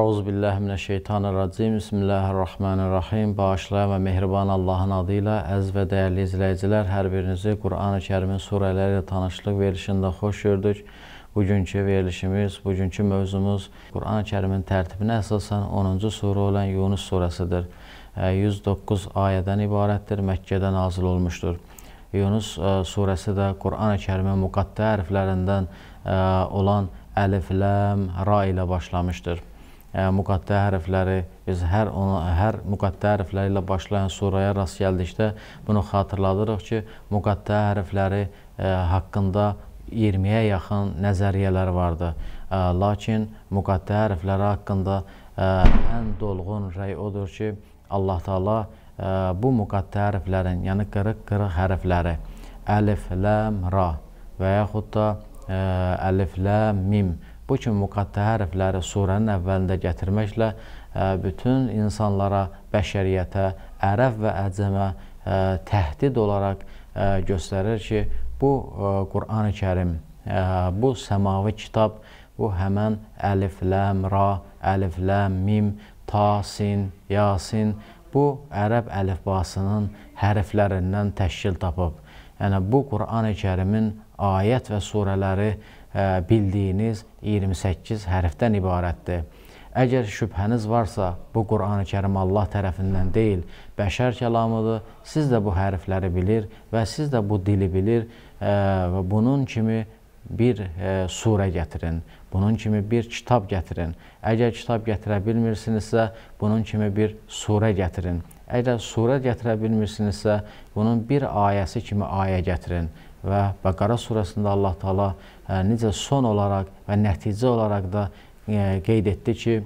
Əuzubillah minəşşeytanirracim. Bismillahirrahmanirrahim. Bağışlayan və mehriban Allahın adı ilə əziz və dəyərli izləyicilər, hər birinizi Qurani-Kərimin surələri ilə tanışlıq verilişində xoş gördük. Bugünkü verilişimiz, bugünkü mövzumuz Qurani-Kərimin tərtibinə əsasən 10-cu surə olan Yunus surəsidir. 109 ayədən ibarətdir, Məkkədə nazil olmuşdur. Yunus surəsi də Qurani-Kərimin müqaddə hərflərindən olan Əlif, Ləm, Ra ilə başlamışdır müqaddə hərfləri, biz hər, ona, hər müqaddə hərfləri ilə başlayan suraya rast gəldikdə bunu xatırladırıq ki, müqaddə hərfləri ə, haqqında 20-yə yaxın nəzəriyyələr vardı. Ə, lakin müqaddə hərfləri haqqında ə, ən dolğun rəy odur ki, Allah Taala bu müqaddə hərflərin, yəni qırıq-qırıq hərfləri əlif, ləm, ra və yaxud da əlif, ləm, mim bu kimi müqaddə hərfləri surənin əvvəlində gətirməklə e, bütün insanlara, bəşəriyyətə, ərəb və əcəmə e, təhdid olaraq e, göstərir ki, bu Qur'an-ı Kərim, bu səmavi kitab, bu həmən əlif, ləm, ra, əlif, ləm, mim, tasin, yasin, bu ərəb əlifbasının hərflərindən təşkil tapıb. Yəni, bu Qur'an-ı Kərimin ayət və surələri bildiyiniz 28 hərfdən ibarətdir. Əgər şübhəniz varsa, bu Qur'an-ı Kərim Allah tərəfindən deyil, bəşər kəlamıdır. Siz də bu hərfləri bilir və siz də bu dili bilir və bunun kimi bir surə gətirin, bunun kimi bir kitab gətirin. Əgər kitab gətirə bilmirsinizsə, bunun kimi bir surə gətirin. Əgər surə gətirə bilmirsinizsə, bunun bir ayəsi kimi ayə gətirin və Bəqara surəsində Allah Taala e, necə son olaraq və nəticə olaraq da e, qeyd etdi ki,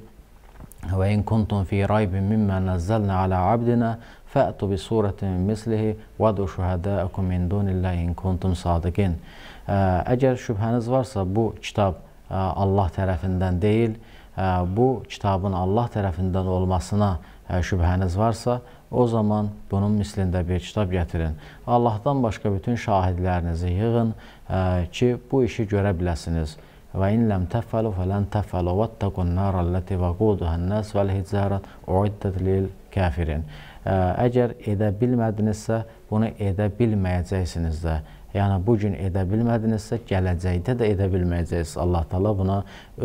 və in kuntum fi raybin mimma nazzalna ala abdina fa'tu bi suratin min mislihi vadu shuhadaakum min dunillahi in kuntum sadiqin. E, əgər şübhəniz varsa, bu kitab Allah tərəfindən deyil, bu kitabın Allah tərəfindən olmasına şübhəniz varsa, o zaman bunun mislində bir kitab gətirin. Allahdan başqa bütün şahidlərinizi yığın ki, bu işi görə biləsiniz. Və in ləm təfəlu fələn təfəlu vəttəqun nara ləti vəquduhən nəs vəl hicərat uiddət lil kafirin. Əgər edə bilmədinizsə, bunu edə bilməyəcəksiniz də. Yəni bu gün edə bilmədinizsə, gələcəkdə də edə bilməyəcəksiniz. Allah Taala buna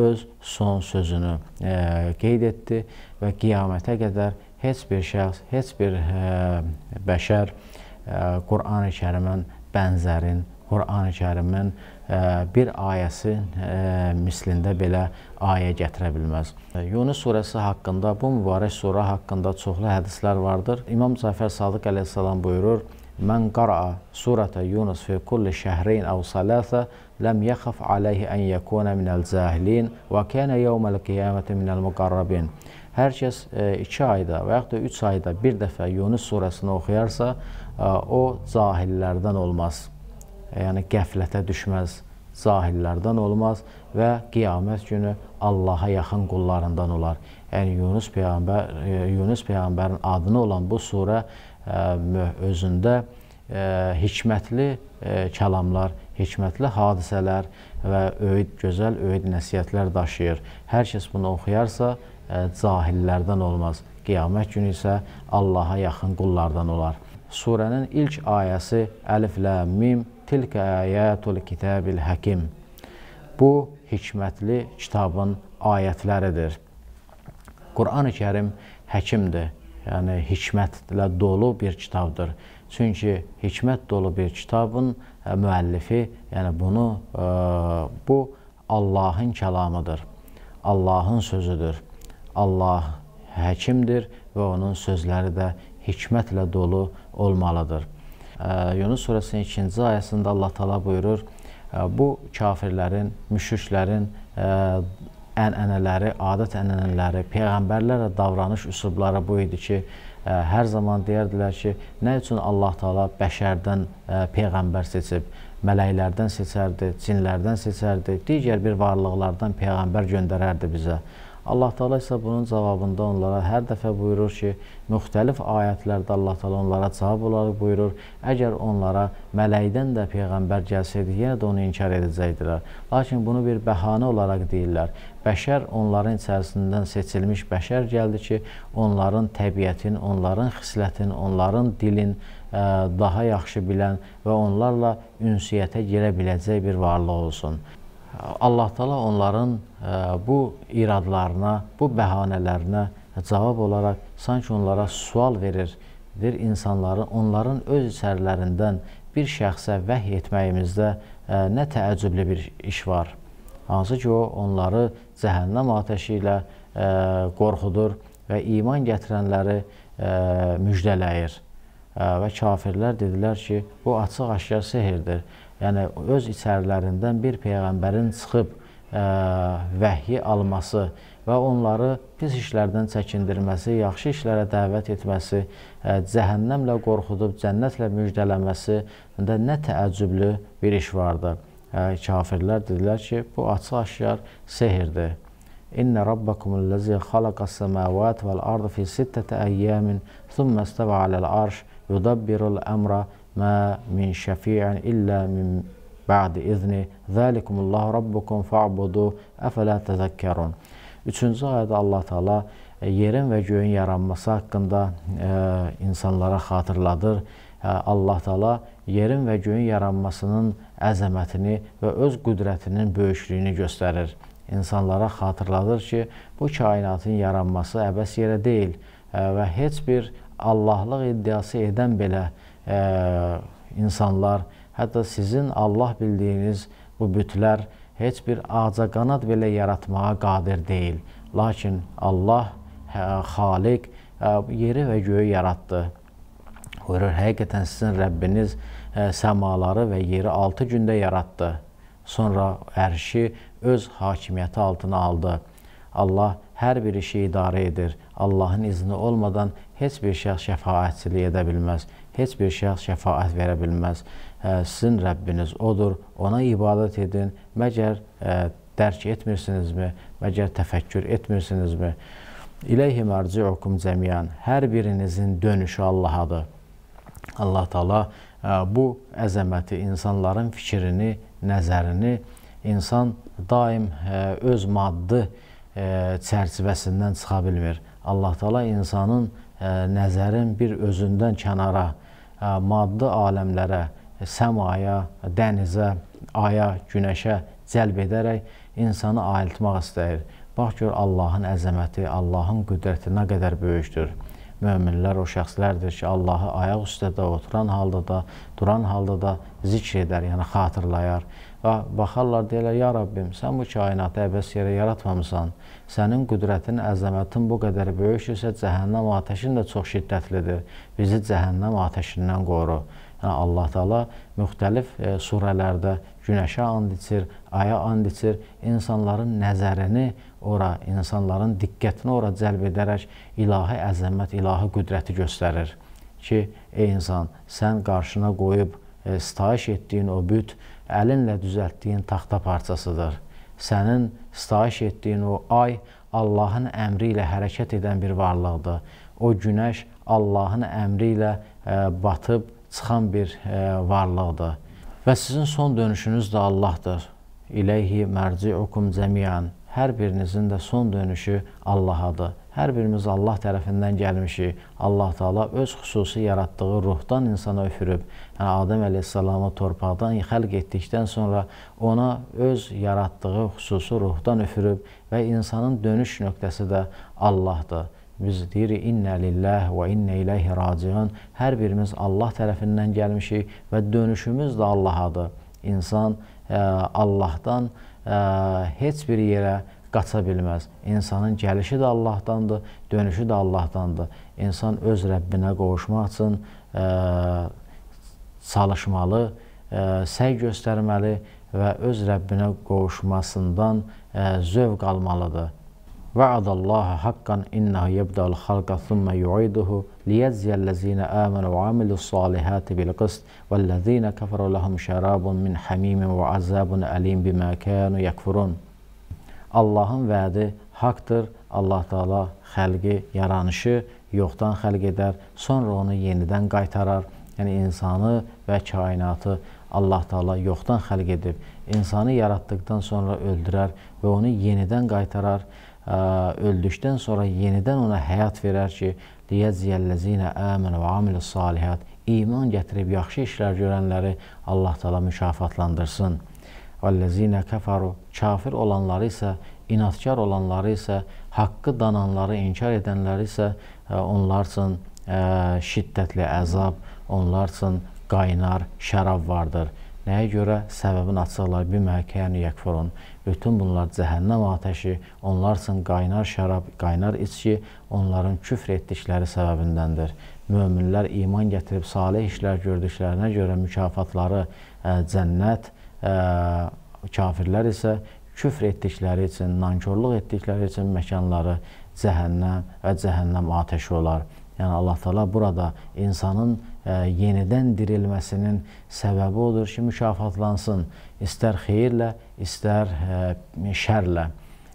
öz son sözünü e, qeyd etdi və qiyamətə qədər heç bir şəxs, heç bir e, bəşər e, Qurani Kərimin bənzərin, Qurani Kərimin e, bir ayəsi e, mislində belə ayə gətirə bilməz. E, Yunus surəsi haqqında, bu mübarək sura haqqında çoxlu hədislər vardır. İmam Cəfər Sadıq əleyhissalam buyurur: من قرأ سورة يونس في كل شهرين أو ثلاثة لم يخف عليه أن يكون من الزاهلين və kənə yevməl qiyaməti minəl müqarrabin. Hər kəs 2 ayda və yaxud da 3 ayda bir dəfə Yunus surəsini oxuyarsa, o cahillərdən olmaz. Yəni qəflətə düşməz, cahillərdən olmaz və qiyamət günü Allaha yaxın qullarından olar. Yəni Yunus peyğəmbər Yunus peyğəmbərin adını olan bu surə özündə hikmətli kəlamlar, hikmətli hadisələr və öyüd, gözəl öyüd nəsiyyətlər daşıyır. Hər kəs bunu oxuyarsa, cahillərdən olmaz. Qiyamət günü isə Allaha yaxın qullardan olar. Surənin ilk ayəsi Əliflə Mim Tilkə əyətul kitəbil həkim. Bu, hikmətli kitabın ayətləridir. Qur'an-ı Kerim həkimdir yəni hikmətlə dolu bir kitabdır. Çünki hikmət dolu bir kitabın ə, e, müəllifi, yəni bunu ə, e, bu Allahın kəlamıdır. Allahın sözüdür. Allah həkimdir və onun sözləri də hikmətlə dolu olmalıdır. Ə, e, Yunus surəsinin 2-ci ayəsində Allah təala buyurur: Bu kafirlərin, müşriklərin ənənələri, adət-ənənələri, peyğəmbərlərlə davranış üslubları bu idi ki, ə, e, hər zaman deyərdilər ki, nə üçün Allah Taala bəşərdən ə, e, peyğəmbər seçib? Mələklərdən seçərdi, cinlərdən seçərdi, digər bir varlıqlardan peyğəmbər göndərərdi bizə. Allah Taala isə bunun cavabında onlara hər dəfə buyurur ki, müxtəlif ayətlərdə Allah Taala onlara cavab olaraq buyurur, əgər onlara mələkdən də peyğəmbər gəlsəydi, yenə də onu inkar edəcəkdilər. Lakin bunu bir bəhanə olaraq deyirlər. Bəşər onların içərisindən seçilmiş bəşər gəldi ki, onların təbiətin, onların xislətin, onların dilin ə, e, daha yaxşı bilən və onlarla ünsiyyətə girə biləcək bir varlıq olsun. Allah Taala onların e, bu iradlarına, bu bəhanələrinə cavab olaraq sanki onlara sual verir, bir insanların, onların öz içərlərindən bir şəxsə vəhy etməyimizdə e, nə təəccüblü bir iş var. Hansı ki, o onları cəhənnəm atəşi ilə e, qorxudur və iman gətirənləri müjdələyir və kafirlər dedilər ki, bu açıq-aşkar sehirdir yəni öz içərilərindən bir peyğəmbərin çıxıb ə, e, vəhyi alması və onları pis işlərdən çəkindirməsi, yaxşı işlərə dəvət etməsi, ə, e, cəhənnəmlə qorxudub cənnətlə müjdələməsi də nə təəccüblü bir iş vardı. Ə, e, kafirlər dedilər ki, bu açıq-aşkar sehirdir. İnna rabbakumullezî xalaqas-semâvâti vel-ardı fî sittati ayyamin, thumma istevâ alel-arş yudabbirul emra mə min şəfiən illə min bə'di izni zəlikumullah rabbukum fa'budu əfələ təzəkkərun. Üçüncü ayədə Allah Teala e, yerin və göyün yaranması haqqında ə, e, insanlara xatırladır. Ə, e, Allah Teala yerin və göyün yaranmasının əzəmətini və öz qüdrətinin böyüklüyünü göstərir. İnsanlara xatırladır ki, bu kainatın yaranması əbəs yerə deyil və heç bir Allahlıq iddiası edən belə ə, insanlar, hətta sizin Allah bildiyiniz bu bütlər heç bir ağcaqanad belə yaratmağa qadir deyil. Lakin Allah ə, hə, xaliq ə, yeri və göyü yaratdı. Buyurur, həqiqətən sizin Rəbbiniz ə, səmaları və yeri 6 gündə yaratdı. Sonra ərşi öz hakimiyyəti altına aldı. Allah hər bir işi idarə edir. Allahın izni olmadan heç bir şəxs şəfaətçilik edə bilməz heç bir şəxs şəfaət verə bilməz. Sizin Rəbbiniz odur, ona ibadət edin. Məgər dərk etmirsinizmi? Məgər təfəkkür etmirsinizmi? İleyhi mərciukum cəmiyan. Hər birinizin dönüşü Allahadır. Allah Taala bu əzəməti insanların fikrini, nəzərini insan daim öz maddi çərçivəsindən çıxa bilmir. Allah Taala insanın nəzərin bir özündən kənara maddi aləmlərə, e, səmaya, dənizə, aya, günəşə cəlb edərək insanı ayıltmaq istəyir. Bax gör, Allahın əzəməti, Allahın qüdrəti nə qədər böyükdür. Möminlər o şəxslərdir ki, Allahı ayaq üstə də, oturan halda da, duran halda da zikr edər, yəni xatırlayar baxarlar, deyirlər, ya Rabbim, sən bu kainatı əbəs yerə yaratmamısan, sənin qüdrətin, əzəmətin bu qədər böyükdirsə, cəhənnəm atəşin də çox şiddətlidir, bizi cəhənnəm atəşindən qoru. Yəni, Allah-u Teala müxtəlif e, surələrdə günəşə and içir, aya and içir, insanların nəzərini ora, insanların diqqətini ora cəlb edərək ilahi əzəmət, ilahi qüdrəti göstərir ki, ey insan, sən qarşına qoyub e, sitayiş etdiyin o büt, əlinlə düzəltdiyin taxta parçasıdır. Sənin sitayiş etdiyin o ay Allahın əmri ilə hərəkət edən bir varlıqdır. O günəş Allahın əmri ilə ə, e, batıb çıxan bir ə, e, varlıqdır. Və sizin son dönüşünüz də Allahdır. İleyhi mərciukum cəmiyan. Hər birinizin də son dönüşü Allahadır. Hər birimiz Allah tərəfindən gəlmişik. Allah Taala öz xüsusi yaratdığı ruhdan insana üfürüb, yəni Adəm əleyhissalamı torpaqdan xəlq etdikdən sonra ona öz yaratdığı xüsusi ruhdan üfürüb və insanın dönüş nöqtəsi də Allahdır. Biz deyirik innə lillah və innə ilayhi raciun. Hər birimiz Allah tərəfindən gəlmişik və dönüşümüz də Allahadır. İnsan ə, e, Allahdan ə, e, heç bir yerə qaça bilməz. İnsanın gəlişi də Allahdandır, dönüşü də Allahdandır. İnsan öz Rəbbinə qovuşmaq üçün ə, e, çalışmalı, ə, e, səy göstərməli və öz Rəbbinə qovuşmasından ə, e, zövq almalıdır. Va'adallaha haqqan innahu yabda'ul xalqa thumma yu'iduhu liyajziyallazina amanu wa amilus salihati bil qist wallazina kafaru lahum sharabun min hamimin wa azabun alim bima kanu yakfurun. Allahın vədi haqdır. Allah Taala xəlqi, yaranışı yoxdan xəlq edər, sonra onu yenidən qaytarar. Yəni insanı və kainatı Allah Taala yoxdan xəlq edib, insanı yaratdıkdan sonra öldürər və onu yenidən qaytarar. Ə, öldükdən sonra yenidən ona həyat verər ki, liyəziyəlləzinə əminu və amilus salihat iman gətirib yaxşı işlər görənləri Allah Taala mükafatlandırsın. Vəllezina kəfəru kafir olanları isə inadkar olanları isə haqqı dananları, inkar edənləri isə e, onlar üçün ə, e, şiddətli əzab, onlar üçün qaynar şərab vardır. Nəyə görə? Səbəbin açıqlar bir məhkəyəni yəkfurun. Bütün bunlar cəhənnəm atəşi, onlar üçün qaynar şərab, qaynar içki onların küfr etdikləri səbəbindəndir. Möminlər iman gətirib salih işlər gördüklərinə görə mükafatları ə, e, cənnət, kafirlər isə küfr etdikləri üçün, nankörlük etdikləri üçün məkanları cəhənnəm və cəhənnəm atəşi olar. Yəni Allah Taala burada insanın ə, yenidən dirilməsinin səbəbi odur ki, mükafatlansın, istər xeyirlə, istər ə, şərlə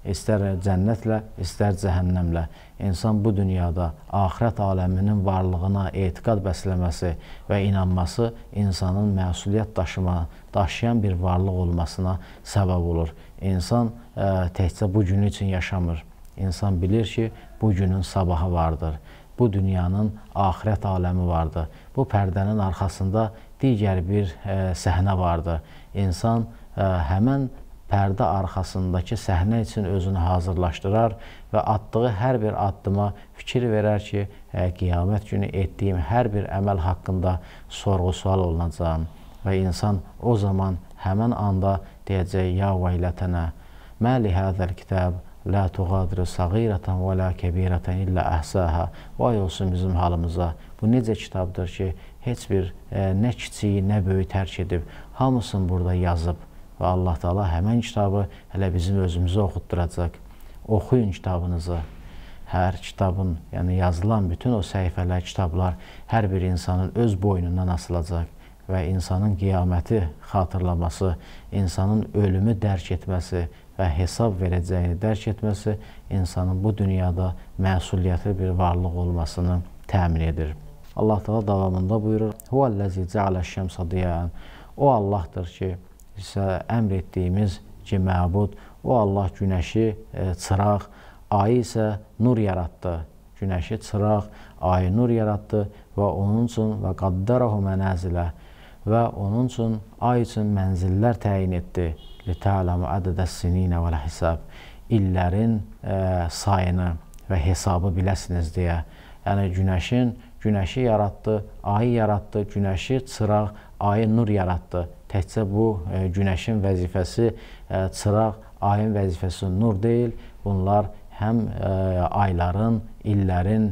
istər cənnətlə, istər cəhənnəmlə insan bu dünyada axirət aləminin varlığına etiqad bəsləməsi və inanması insanın məsuliyyət daşıma, daşıyan bir varlıq olmasına səbəb olur. İnsan ə, e, təkcə bu günü üçün yaşamır. İnsan bilir ki, bu günün sabahı vardır. Bu dünyanın axirət aləmi vardır. Bu pərdənin arxasında digər bir ə, e, səhnə vardır. İnsan ə, e, həmən pərdə arxasındakı səhnə üçün özünü hazırlaşdırar və atdığı hər bir addıma fikir verər ki, hə, qiyamət günü etdiyim hər bir əməl haqqında sorğu-sual olunacağım və insan o zaman həmən anda deyəcək, ya vaylətənə, məli həzəl kitab, lə tuğadrı sağirətən və lə kəbirətən illə əhsəhə, vay olsun bizim halımıza, bu necə kitabdır ki, heç bir ə, e, nə kiçiyi, nə böyük tərk edib, hamısını burada yazıb, və Allah Taala həmin kitabı hələ bizim özümüzə oxutduracaq. Oxuyun kitabınızı. Hər kitabın, yəni yazılan bütün o səhifələr, kitablar hər bir insanın öz boynundan asılacaq və insanın qiyaməti xatırlaması, insanın ölümü dərk etməsi və hesab verəcəyini dərk etməsi insanın bu dünyada məsuliyyətli bir varlıq olmasını təmin edir. Allah Taala davamında buyurur: "Huvallazi ca'aleş-şemsa diyan." O Allahdır ki, isə əmr etdiyimiz ki, məbud, o Allah günəşi e, çıraq, ayı isə nur yaratdı. Günəşi çıraq, ayı nur yaratdı və onun üçün və qaddarahu mənəzilə və onun üçün ay üçün mənzillər təyin etdi. Litələmə ədədəs-sininə vəl-hesab. İllərin ə, e, sayını və hesabı biləsiniz deyə. Yəni günəşin günəşi yaratdı, ayı yaratdı, günəşi çıraq, ayı nur yaratdı təkcə bu e, günəşin vəzifəsi e, çıraq, ayın vəzifəsi nur deyil. Bunlar həm e, ayların, illərin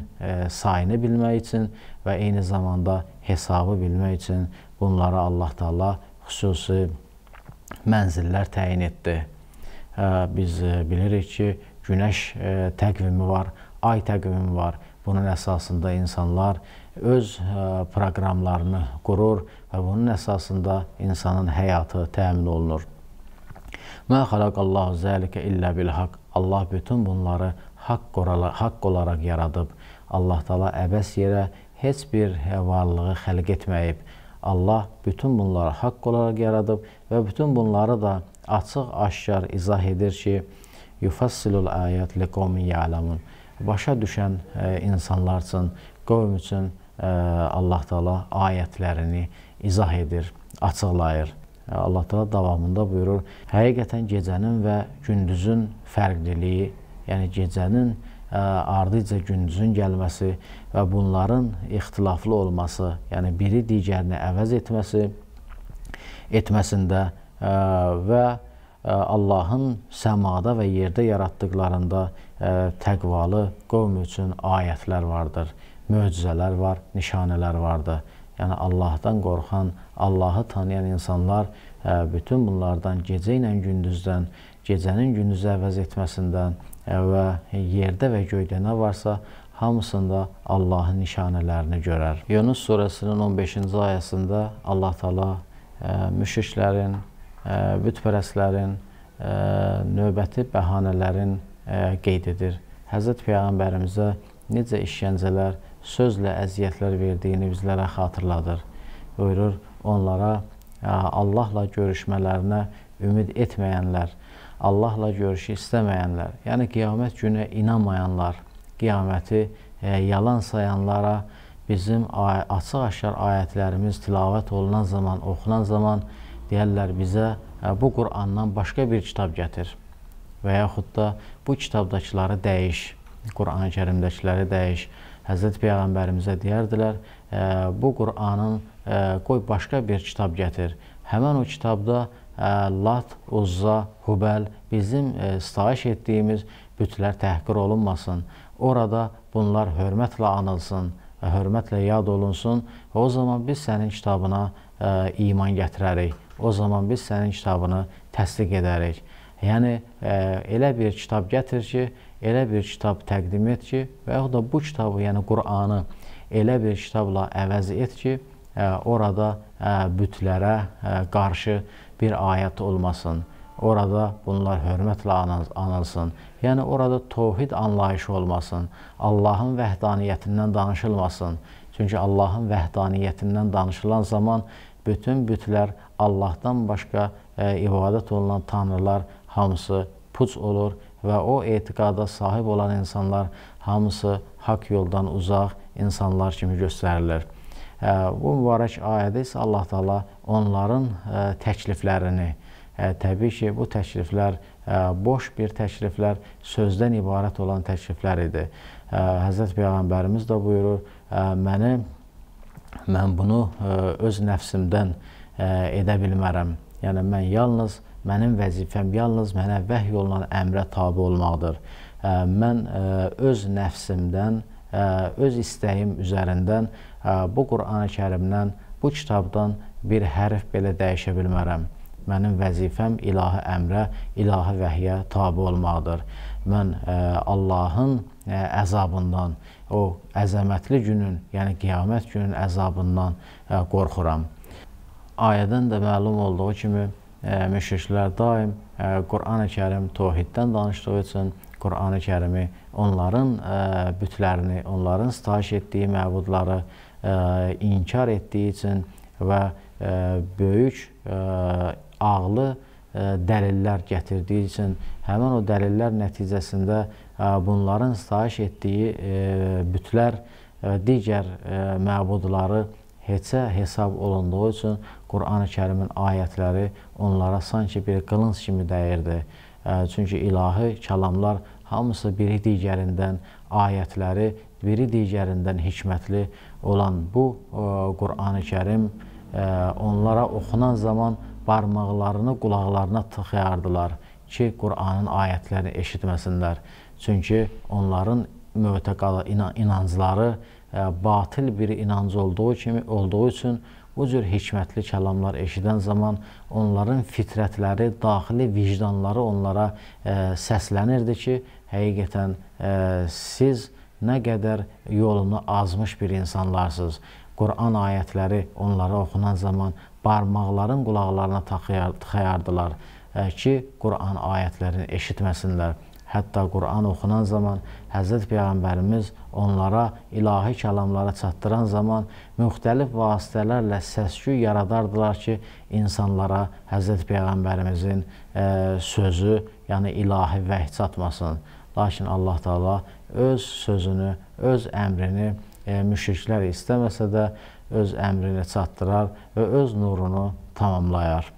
sayını bilmək üçün və eyni zamanda hesabı bilmək üçün bunlara Allah Taala xüsusi mənzillər təyin etdi. Biz bilirik ki, günəş təqvimi var, ay təqvimi var. Bunun əsasında insanlar öz e, proqramlarını qurur və bunun əsasında insanın həyatı təmin olunur. Mə xalaqallahu zəlikə illə bilhaq. Allah bütün bunları haqq olaraq, haqq olaraq yaradıb. Allah Taala əbəs yerə heç bir e, varlığı xəlq etməyib. Allah bütün bunları haqq olaraq yaradıb və bütün bunları da açıq-aşkar izah edir ki, yufassilu ayat liqawmin ya'lamun başa düşən e, insanlar üçün, qovm e, üçün Allah Taala ayətlərini izah edir, açıqlayır. E, Allah Taala davamında buyurur: "Həqiqətən gecənin və gündüzün fərqliliyi, yəni gecənin ardıca gündüzün gəlməsi və bunların ixtilaflı olması, yəni biri digərini əvəz etməsi etməsində və Allahın səmada və yerdə yaratdıqlarında təqvalı qovm üçün ayətlər vardır, möcüzələr var, nişanələr vardır. Yəni Allahdan qorxan, Allahı tanıyan insanlar bütün bunlardan gecə ilə gündüzdən, gecənin gündüzə əvəz etməsindən və yerdə və göydə nə varsa, hamısında Allahın nişanələrini görər. Yunus surəsinin 15-ci ayəsində Allah Taala müşriklərin, bütpərəslərin növbəti bəhanələrin qeyd edir. Həzrət Peyğəmbərimizə necə işgəncələr, sözlə əziyyətlər verdiyini bizlərə xatırladır. Buyurur, onlara Allahla görüşmələrinə ümid etməyənlər, Allahla görüşü istəməyənlər, yəni qiyamət günə inanmayanlar, qiyaməti yalan sayanlara bizim açıq-aşkar ayətlərimiz tilavət olunan zaman, oxunan zaman deyərlər bizə bu Qur'andan başqa bir kitab gətir və yaxud da bu kitabdakıları dəyiş, Qurani Kərimdəkiləri dəyiş. Həzrət Peyğəmbərimizə deyərdilər, e, bu Quranın e, qoy başqa bir kitab gətir. Həmən o kitabda e, Lat, Uzza, Hubəl bizim e, sitayiş etdiyimiz bütlər təhqir olunmasın. Orada bunlar hörmətlə anılsın, hörmətlə yad olunsun. O zaman biz sənin kitabına e, iman gətirərik. O zaman biz sənin kitabını təsdiq edərik. Yəni e, elə bir kitab gətir ki, elə bir kitab təqdim et ki, və yaxud da bu kitabı, yəni Qur'anı elə bir kitabla əvəz et ki, e, orada e, bütlərə qarşı bir ayət olmasın. Orada bunlar hörmətlə anılsın. Yəni orada tovhid anlayışı olmasın. Allahın vəhdaniyyətindən danışılmasın. Çünki Allahın vəhdaniyyətindən danışılan zaman bütün bütlər Allahdan başqa e, ibadət olunan tanrılar hamısı puç olur və o etiqada sahib olan insanlar hamısı haqq yoldan uzaq insanlar kimi göstərilir. Bu mübarək ayədə isə Allah Taala onların təkliflərini, təbii ki, bu təkliflər boş bir təkliflər, sözdən ibarət olan təkliflər idi. Həzrət Peyğəmbərimiz də buyurur, məni mən bunu öz nəfsimdən edə bilmərəm. Yəni mən yalnız Mənim vəzifəm yalnız mənə vəhy olunan əmrə tabi olmaqdır. Mən öz nəfsimdən, öz istəyim üzərindən bu Qur'an-ı Kərimdən, bu kitabdan bir hərf belə dəyişə bilmərəm. Mənim vəzifəm ilahi əmrə, ilahi vəhyə tabi olmaqdır. Mən ə, Allahın ə, əzabından, o əzəmətli günün, yəni qiyamət günün əzabından ə, qorxuram. Ayədən də məlum olduğu kimi, müşriklər daim Qurani-Kərim tohiddən danışdığı üçün Qurani-Kərimi onların bütlərini, onların sitayiş etdiyi məbudları inkar etdiyi üçün və böyük ağlı dəlillər gətirdiyi üçün həmin o dəlillər nəticəsində bunların sitayiş etdiyi bütlər digər məbudları heçə hesab olunduğu üçün Qurani Kərimin ayətləri onlara sanki bir qılınc kimi dəyirdi. Çünki ilahi kəlamlar hamısı biri digərindən ayətləri, biri digərindən hikmətli olan bu Qurani Kərim onlara oxunan zaman barmaqlarını qulaqlarına tıxıyardılar ki, Qur'anın ayətlərini eşitməsinlər. Çünki onların mötəqala inancları batil bir inanc olduğu kimi olduğu üçün Bu cür hikmətli kəlamlar eşidən zaman onların fitrətləri, daxili vicdanları onlara ə, e, səslənirdi ki, həqiqətən ə, e, siz nə qədər yolunu azmış bir insanlarsınız. Quran ayətləri onlara oxunan zaman barmaqların qulaqlarına taxıyardılar e, ki, Quran ayətlərini eşitməsinlər. Hətta Quran oxunan zaman Həzrət Peyğəmbərimiz onlara ilahi kəlamları çatdıran zaman müxtəlif vasitələrlə səs-küy yaradardılar ki, insanlara Həzrət Peyğəmbərimizin e, sözü, yəni ilahi vəhy çatmasın. Lakin Allah Taala öz sözünü, öz əmrini e, müşriklər istəməsə də öz əmrini çatdırar və öz nurunu tamamlayar.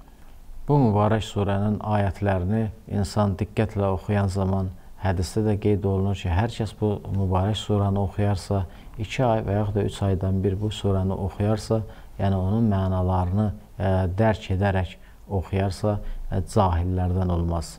Bu mübarək surənin ayətlərini insan diqqətlə oxuyan zaman hədisdə də qeyd olunur ki, hər kəs bu mübarək surəni oxuyarsa, 2 ay və yaxud da 3 aydan bir bu surəni oxuyarsa, yəni onun mənalarını ə, e, dərk edərək oxuyarsa, ə, e, cahillərdən olmaz.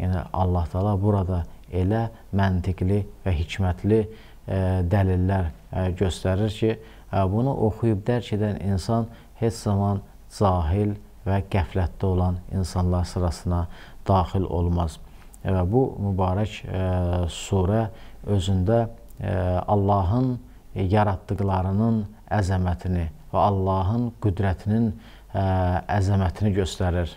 Yəni Allah Taala burada elə məntiqli və hikmətli ə, e, dəlillər ə, göstərir ki, ə, bunu oxuyub dərk edən insan heç zaman cahil olmaz və qəflətdə olan insanlar sırasına daxil olmaz. Və bu mübarək ə, e, surə özündə ə, e, Allahın e, yaratdıqlarının əzəmətini və Allahın qüdrətinin ə, əzəmətini göstərir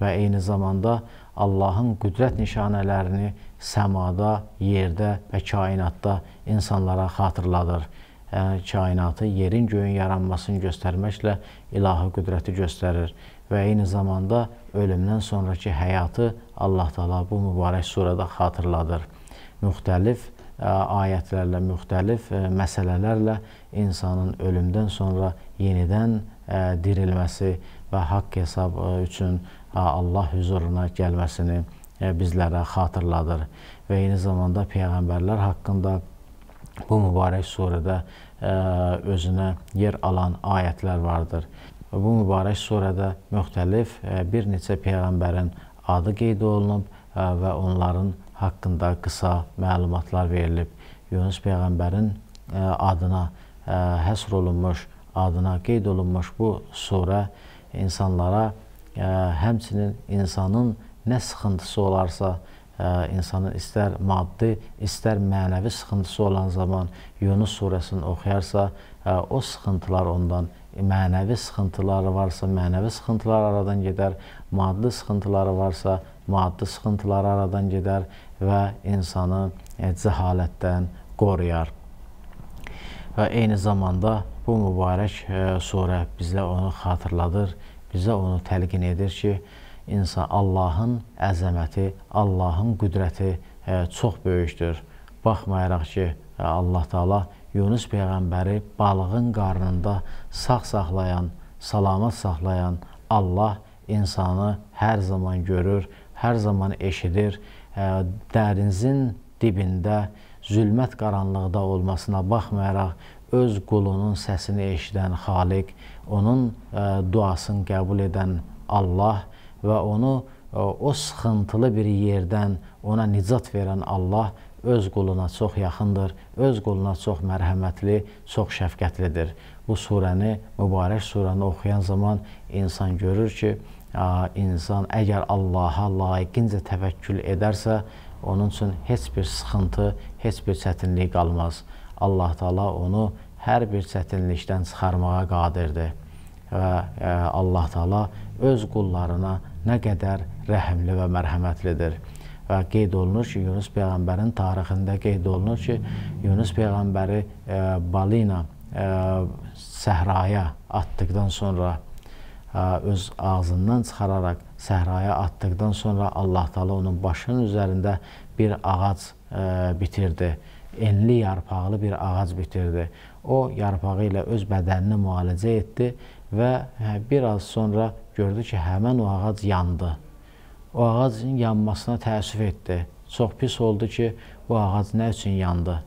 və eyni zamanda Allahın qüdrət nişanələrini səmada, yerdə və kainatda insanlara xatırladır. Ə, kainatı yerin göyün yaranmasını göstərməklə ilahi qüdrəti göstərir və eyni zamanda ölümdən sonraki həyatı Allah Taala bu mübarək surədə xatırladır. Müxtəlif ayətlərlə, müxtəlif məsələlərlə insanın ölümdən sonra yenidən dirilməsi və haqq hesab üçün Allah huzuruna gəlməsini bizlərə xatırladır. Və eyni zamanda peyğəmbərlər haqqında bu mübarək surədə özünə yer alan ayətlər vardır və bu mübarək surədə müxtəlif e, bir neçə peyğəmbərin adı qeyd olunub e, və onların haqqında qısa məlumatlar verilib. Yunus peyğəmbərin e, adına həsr olunmuş, adına qeyd olunmuş bu surə insanlara həmçinin insanın nə sıxıntısı olarsa, insanın istər maddi, istər mənəvi sıxıntısı olan zaman Yunus surəsini oxuyarsa, o sıxıntılar ondan mənəvi sıxıntıları varsa, mənəvi sıxıntılar aradan gedər, maddi sıxıntıları varsa, maddi sıxıntılar aradan gedər və insanı e, cəhalətdən qoruyar. Və eyni zamanda bu mübarək e, surə bizə onu xatırladır, bizə onu təlqin edir ki, insan Allahın əzəməti, Allahın qüdrəti e, çox böyükdür. Baxmayaraq ki, Allah Taala Yunus Peyğəmbəri balığın qarnında sağ saxlayan, salamat saxlayan Allah insanı hər zaman görür, hər zaman eşidir. Dərinizin dibində, zülmət qaranlıqda olmasına baxmayaraq, öz qulunun səsini eşidən Xaliq, onun duasını qəbul edən Allah və onu o sıxıntılı bir yerdən ona nicat verən Allah öz quluna çox yaxındır, öz quluna çox mərhəmətli, çox şəfqətlidir. Bu surəni, mübarək surəni oxuyan zaman insan görür ki, insan əgər Allaha layiqincə təvəkkül edərsə, onun üçün heç bir sıxıntı, heç bir çətinlik qalmaz. Allah Taala onu hər bir çətinlikdən çıxarmağa qadirdir. Və e, Allah Taala öz qullarına nə qədər rəhimli və mərhəmətlidir və qeyd olunur ki, Yunus peyğəmbərin tarixində qeyd olunur ki, Yunus peyğəmbəri e, balina e, səhraya atdıqdan sonra ə, e, öz ağzından çıxararaq səhraya atdıqdan sonra Allah Taala onun başının üzərində bir ağac ə, e, bitirdi. Enli yarpaqlı bir ağac bitirdi. O yarpağı ilə öz bədənini müalicə etdi və hə, bir az sonra gördü ki, həmin o ağac yandı o ağacın yanmasına təəssüf etdi. Çox pis oldu ki, bu ağac nə üçün yandı?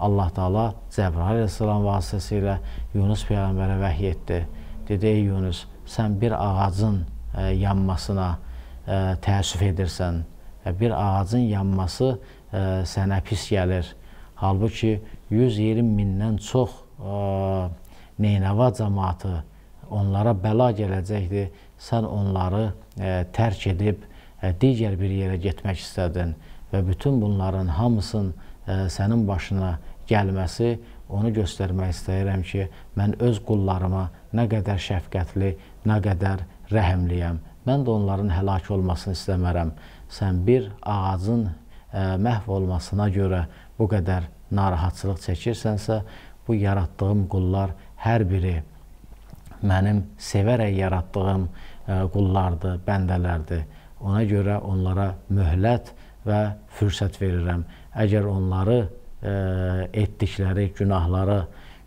Allah Taala Cəbrail əleyhissalam vasitəsilə Yunus peyğəmbərə vəhy etdi. Dedi: "Ey Yunus, sən bir ağacın ə, e, yanmasına ə, e, təəssüf edirsən. E, bir ağacın yanması ə, sənə pis gəlir. Halbuki 120 mindən çox ə, Neynəva cəmaatı onlara bəla gələcəkdir. Sən onları ə, tərk edib digər bir yerə getmək istədin və bütün bunların hamısının sənin başına gəlməsi onu göstərmək istəyirəm ki, mən öz qullarıma nə qədər şəfqətli, nə qədər rəhimliyəm. Mən də onların həlak olmasını istəmərəm. Sən bir ağacın məhv olmasına görə bu qədər narahatçılıq çəkirsənsə, bu yaratdığım qullar hər biri mənim sevərək yaratdığım qullardır, bəndələrdir. Ona görə onlara möhlət və fürsət verirəm. Əgər onları e, etdikləri günahları,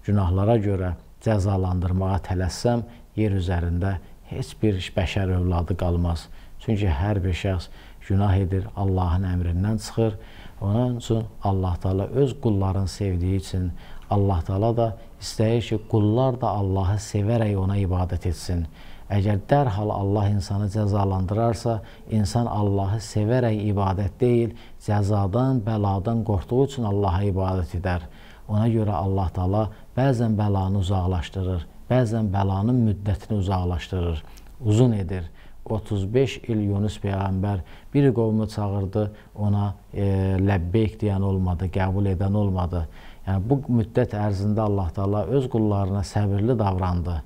günahlara görə cəzalandırmağa tələssəm, yer üzərində heç bir bəşər övladı qalmaz. Çünki hər bir şəxs günah edir, Allahın əmrindən çıxır. Onun üçün Allah Taala öz qullarını sevdiyi üçün Allah Taala da istəyir ki, qullar da Allahı sevərək ona ibadət etsin. Əgər dərhal Allah insanı cəzalandırarsa, insan Allahı sevərək ibadət deyil, cəzadan, bəladan qorxduğu üçün Allaha ibadət edər. Ona görə Allah Taala bəzən bəlanı uzaqlaşdırır, bəzən bəlanın müddətini uzaqlaşdırır, uzun edir. 35 il Yunus peyğəmbər bir qovmu çağırdı, ona e, ləbbeyk deyən olmadı, qəbul edən olmadı. Yəni bu müddət ərzində Allah Taala öz qullarına səbirli davrandı.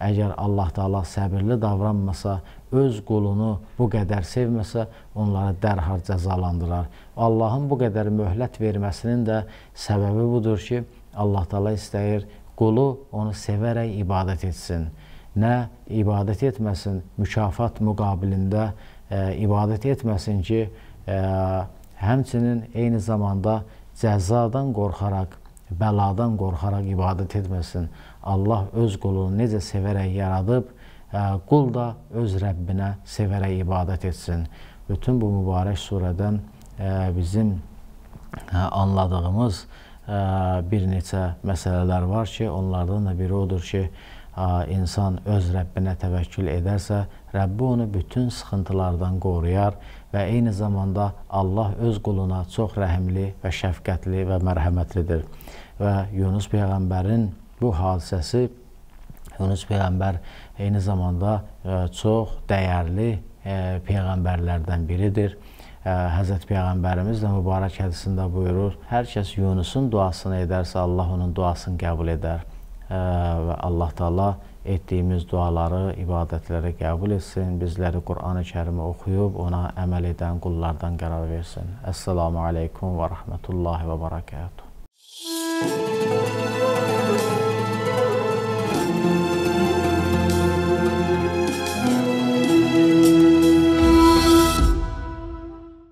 Əgər Allah Taala səbirli davranmasa, öz qulunu bu qədər sevməsə, onları dərhal cəzalandırar. Allahın bu qədər möhlət verməsinin də səbəbi budur ki, Allah Taala istəyir qulu onu sevərək ibadət etsin. Nə ibadət etməsin, mükafat müqabilində e, ibadət etməsin ki, e, həmçinin eyni zamanda cəzadan qorxaraq, bəladan qorxaraq ibadət etməsin. Allah öz qulunu necə sevərək yaradıb, qul da öz Rəbbinə sevərək ibadət etsin. Bütün bu mübarək surədən bizim anladığımız bir neçə məsələlər var ki, onlardan da biri odur ki, insan öz Rəbbinə təvəkkül edərsə, Rəbbi onu bütün sıxıntılardan qoruyar və eyni zamanda Allah öz quluna çox rəhimli və şəfqətli və mərhəmətlidir. Və Yunus Peyğəmbərin bu hadisəsi Yunus peyğəmbər eyni zamanda ə, e, çox dəyərli ə, e, peyğəmbərlərdən biridir. Ə, e, Həzrət Peyğəmbərimiz də mübarək hədisində buyurur, hər kəs Yunusun duasını edərsə, Allah onun duasını qəbul edər və Allah Taala etdiyimiz duaları, ibadətləri qəbul etsin, bizləri Qurani Kərimi oxuyub ona əməl edən qullardan qərar versin. Əssalamu aleykum və rəhmətullahi və barakatuh.